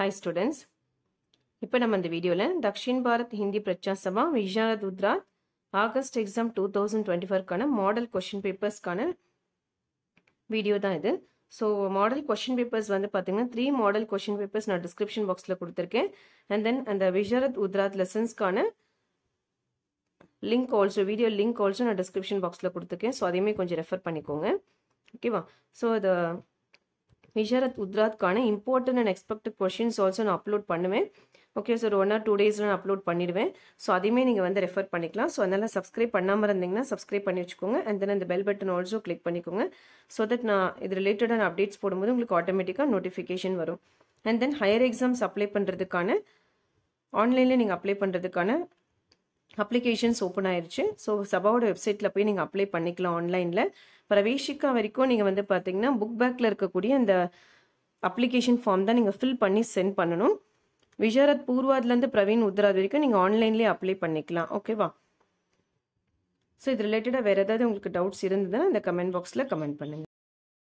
hi students இப்போ நம்ம இந்த வீடியோவில் Dakshin Bharat Hindi Prachar Sabha Visharad August exam two thousand twenty ஃபோர்க்கான மாடல் கொஷின் பேப்பர்ஸ்க்கான வீடியோ தான் இது ஸோ மாடல் கொஷின் பேப்பர்ஸ் வந்து பார்த்தீங்கன்னா த்ரீ மாடல் கொஷின் பேப்பர்ஸ் நான் டிஸ்கிரிப்ஷன் பாக்ஸில் கொடுத்துருக்கேன் அண்ட் தென் அந்த விஷாரத் உத்ராத் லெசன்ஸ்க்கான link also video link also நான் டிஸ்கிரிப்ஷன் பாக்ஸில் கொடுத்துருக்கேன் ஸோ அதையுமே கொஞ்சம் ரெஃபர் பண்ணிக்கோங்க ஓகேவா ஸோ அதை விஷரத் உத்ராத்கான important and expected questions also நான் அப்லோட் பண்ணுவேன் okay sir one or two டேஸில் நான் அப்லோட் பண்ணிடுவேன் ஸோ அதையுமே நீங்கள் வந்து ரெஃபர் பண்ணிக்கலாம் ஸோ அதனால் சப்ஸ்கிரைப் பண்ணாமல் இருந்தீங்கன்னா சப்ஸ்கிரைப் பண்ணி வச்சுக்கோங்க அண்ட் தென் அந்த பெல் பட்டன் ஆல்சோ கிளிக் பண்ணிக்கோங்க ஸோ தட் நான் இது ரிலேட்டடான அப்டேட்ஸ் போடும்போது உங்களுக்கு ஆட்டோமேட்டிக்காக நோட்டிஃபிகேஷன் வரும் and then higher exams apply பண்ணுறதுக்கான ஆன்லைனில் நீங்கள் அப்ளை பண்ணுறதுக்கான அப்ளிகேஷன்ஸ் ஓப்பன் ஆயிடுச்சு ஸோ சபாவோட வெப்சைட்டில் போய் நீங்கள் அப்ளை பண்ணிக்கலாம் ஆன்லைனில் பிரவேஷிக்கா வரைக்கும் நீங்கள் வந்து பார்த்தீங்கன்னா புக் பேக்கில் இருக்கக்கூடிய அந்த அப்ளிகேஷன் ஃபார்ம் தான் நீங்கள் ஃபில் பண்ணி சென்ட் பண்ணணும் விஜாரத் பூர்வாதிலேருந்து பிரவீன் உத்ராத் வரைக்கும் நீங்கள் ஆன்லைன்லேயே அப்ளை பண்ணிக்கலாம் ஓகேவா ஸோ இது ரிலேட்டடாக வேறு ஏதாவது உங்களுக்கு டவுட்ஸ் இருந்ததுன்னா இந்த கமெண்ட் பாக்ஸில் கமெண்ட் பண்ணுங்கள்